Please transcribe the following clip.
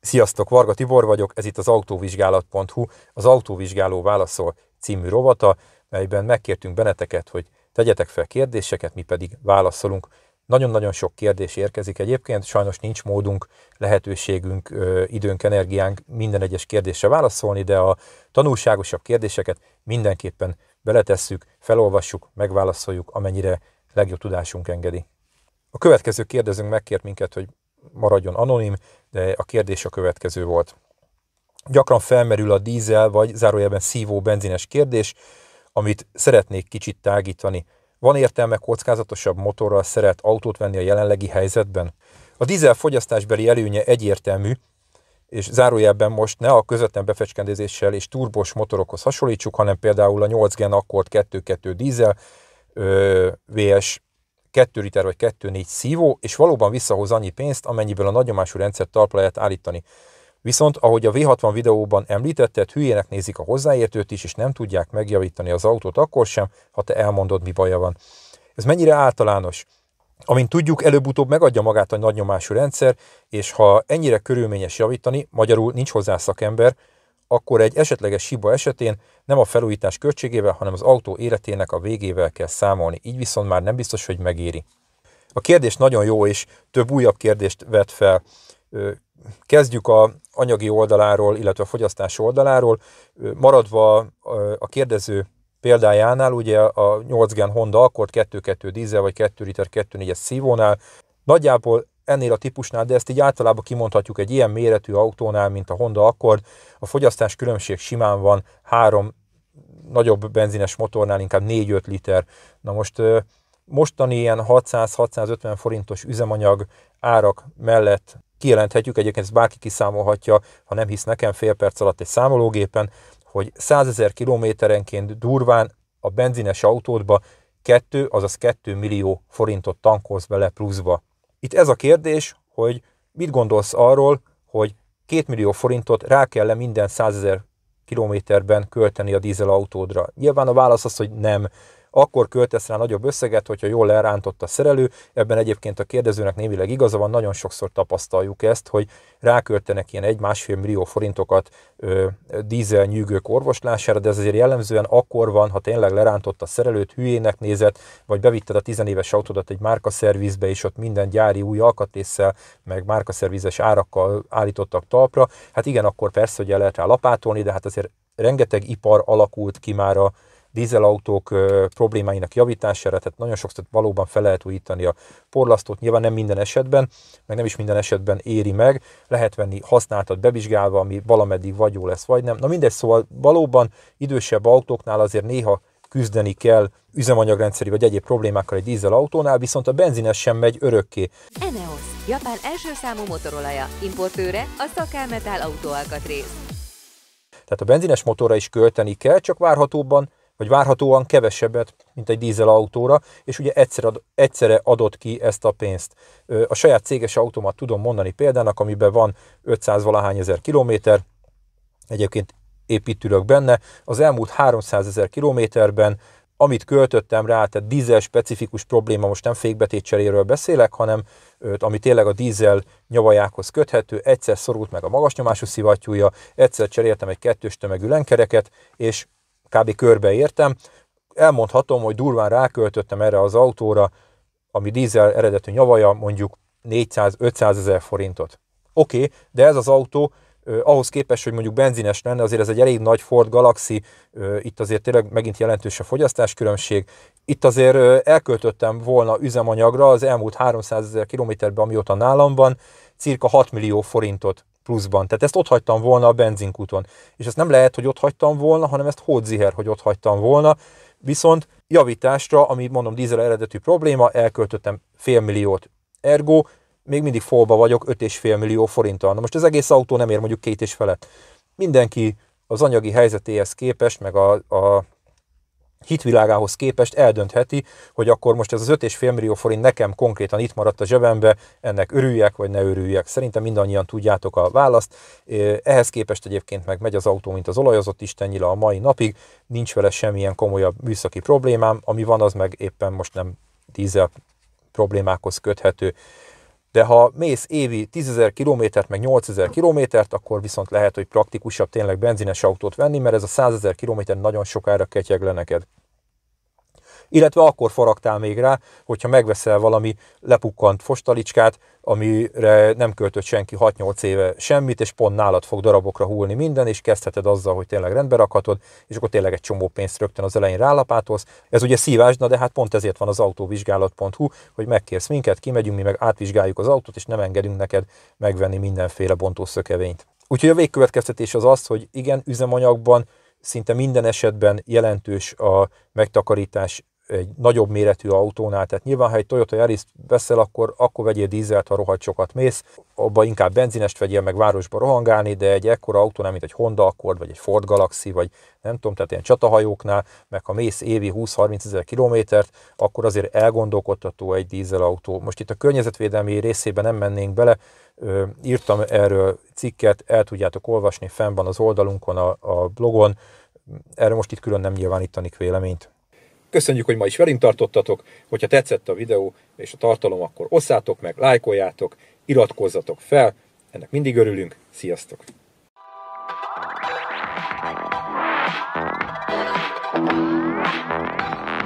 Sziasztok, Varga Tibor vagyok, ez itt az autóvizsgálat.hu, az Autóvizsgáló Válaszol című rovata, melyben megkértünk benneteket, hogy tegyetek fel kérdéseket, mi pedig válaszolunk. Nagyon-nagyon sok kérdés érkezik egyébként, sajnos nincs módunk, lehetőségünk, időnk, energiánk minden egyes kérdésre válaszolni, de a tanulságosabb kérdéseket mindenképpen beletesszük, felolvassuk, megválaszoljuk, amennyire legjobb tudásunk engedi. A következő kérdezőnk megkért minket, hogy maradjon anonim, de a kérdés a következő volt. Gyakran felmerül a dízel vagy zárójelben szívó benzines kérdés, amit szeretnék kicsit tágítani. Van értelme kockázatosabb motorral szeret autót venni a jelenlegi helyzetben? A dízel fogyasztásbeli előnye egyértelmű, és zárójelben most ne a közvetlen befecskendezéssel és turbos motorokhoz hasonlítsuk, hanem például a 8 gen Accord 2.2 dízel VS 2 liter vagy 2-4 szívó, és valóban visszahoz annyi pénzt, amennyiből a nagyomású rendszer talpra lehet állítani. Viszont, ahogy a V60 videóban említetted, hülyének nézik a hozzáértőt is, és nem tudják megjavítani az autót akkor sem, ha te elmondod, mi baja van. Ez mennyire általános? Amint tudjuk, előbb-utóbb megadja magát a nagynyomású rendszer, és ha ennyire körülményes javítani, magyarul nincs hozzá szakember, akkor egy esetleges hiba esetén nem a felújítás költségével, hanem az autó életének a végével kell számolni, így viszont már nem biztos, hogy megéri. A kérdés nagyon jó, és több újabb kérdést vet fel. Kezdjük a anyagi oldaláról, illetve a fogyasztás oldaláról. Maradva a kérdező példájánál, ugye a 8 Gen Honda Accord 2.2 dízel vagy 2 liter 2.4-es szívónál, nagyjából ennél a típusnál, de ezt így általában kimondhatjuk egy ilyen méretű autónál, mint a Honda Accord, a fogyasztás különbség simán van, három nagyobb benzines motornál inkább 4-5 liter. Na most mostani ilyen 600-650 forintos üzemanyag árak mellett kijelenthetjük, egyébként ezt bárki kiszámolhatja, ha nem hisz nekem fél perc alatt egy számológépen, hogy 100 ezer kilométerenként durván a benzines autódba 2, azaz 2 millió forintot tankolsz bele pluszba. Itt ez a kérdés, hogy mit gondolsz arról, hogy 2 millió forintot rá kell -e minden 100 ezer kilométerben költeni a dízelautódra? Nyilván a válasz az, hogy nem akkor költesz rá nagyobb összeget, hogyha jól lerántott a szerelő. Ebben egyébként a kérdezőnek némileg igaza van, nagyon sokszor tapasztaljuk ezt, hogy ráköltenek ilyen egy-másfél millió forintokat ö, dízel nyűgők orvoslására, de ez azért jellemzően akkor van, ha tényleg lerántott a szerelőt, hülyének nézett, vagy bevitted a 10 éves autódat egy márkaszervizbe, és ott minden gyári új alkatrészsel, meg márkaszervizes árakkal állítottak talpra. Hát igen, akkor persze, hogy el lehet rá lapátolni, de hát azért rengeteg ipar alakult ki már a dízelautók problémáinak javítására, tehát nagyon sokszor valóban fel lehet újítani a porlasztót, nyilván nem minden esetben, meg nem is minden esetben éri meg, lehet venni használtat bevizsgálva, ami valameddig vagy jó lesz, vagy nem. Na mindegy, szóval valóban idősebb autóknál azért néha küzdeni kell üzemanyagrendszeri vagy egyéb problémákkal egy dízel autónál, viszont a benzines sem megy örökké. Eneos, Japán első számú motorolaja, importőre a Szakámetál autóalkatrész. Tehát a benzines motorra is költeni kell, csak várhatóban vagy várhatóan kevesebbet, mint egy dízelautóra, és ugye egyszer ad, egyszerre adott ki ezt a pénzt. A saját céges automat tudom mondani példának, amiben van 500 valahány ezer kilométer, egyébként építülök benne, az elmúlt 300 ezer kilométerben amit költöttem rá, tehát dízel specifikus probléma, most nem fékbetét cseréről beszélek, hanem ami tényleg a dízel nyavajákhoz köthető, egyszer szorult meg a magasnyomású szivattyúja, egyszer cseréltem egy kettős tömegű lenkereket, és kb. körbeértem. Elmondhatom, hogy durván ráköltöttem erre az autóra, ami dízel eredetű nyavaja, mondjuk 400-500 ezer forintot. Oké, okay, de ez az autó ahhoz képest, hogy mondjuk benzines lenne, azért ez egy elég nagy Ford Galaxy, itt azért tényleg megint jelentős a fogyasztáskülönbség. Itt azért elköltöttem volna üzemanyagra az elmúlt 300 ezer kilométerben, amióta nálam van, cirka 6 millió forintot pluszban. Tehát ezt ott hagytam volna a benzinkúton. És ezt nem lehet, hogy ott hagytam volna, hanem ezt hódziher, hogy ott hagytam volna. Viszont javításra, ami mondom dízel eredetű probléma, elköltöttem fél milliót. Ergo, még mindig folba vagyok 5,5 millió forinttal. Na most az egész autó nem ér mondjuk két és felett. Mindenki az anyagi helyzetéhez képest, meg a, a hitvilágához képest eldöntheti, hogy akkor most ez az 5,5 millió forint nekem konkrétan itt maradt a zsebembe, ennek örüljek vagy ne örüljek. Szerintem mindannyian tudjátok a választ. Ehhez képest egyébként meg megy az autó, mint az olajozott istennyila a mai napig, nincs vele semmilyen komolyabb műszaki problémám, ami van, az meg éppen most nem dízel problémákhoz köthető de ha mész évi 10.000 kilométert, meg 8.000 kilométert, akkor viszont lehet, hogy praktikusabb tényleg benzines autót venni, mert ez a 100.000 kilométer nagyon sokára ketyeg le neked illetve akkor faragtál még rá, hogyha megveszel valami lepukkant fostalicskát, amire nem költött senki 6-8 éve semmit, és pont nálad fog darabokra hullni minden, és kezdheted azzal, hogy tényleg rendbe rakhatod, és akkor tényleg egy csomó pénzt rögtön az elején rálapátolsz. Ez ugye szívás, na de hát pont ezért van az autóvizsgálat.hu, hogy megkérsz minket, kimegyünk, mi meg átvizsgáljuk az autót, és nem engedünk neked megvenni mindenféle bontószökevényt. Úgyhogy a végkövetkeztetés az az, hogy igen, üzemanyagban szinte minden esetben jelentős a megtakarítás egy nagyobb méretű autónál, tehát nyilván, ha egy Toyota yaris veszel, akkor, akkor vegyél dízelt, ha rohadt sokat mész, abba inkább benzinest vegyél meg városba rohangálni, de egy ekkora autónál, mint egy Honda Accord, vagy egy Ford Galaxy, vagy nem tudom, tehát ilyen csatahajóknál, meg ha mész évi 20-30 ezer kilométert, akkor azért elgondolkodható egy dízelautó. Most itt a környezetvédelmi részében nem mennénk bele, írtam erről cikket, el tudjátok olvasni, fenn van az oldalunkon, a, a blogon, erre most itt külön nem nyilvánítanik véleményt. Köszönjük, hogy ma is velünk tartottatok, hogyha tetszett a videó és a tartalom, akkor osszátok meg, lájkoljátok, iratkozzatok fel, ennek mindig örülünk, sziasztok! Thank you.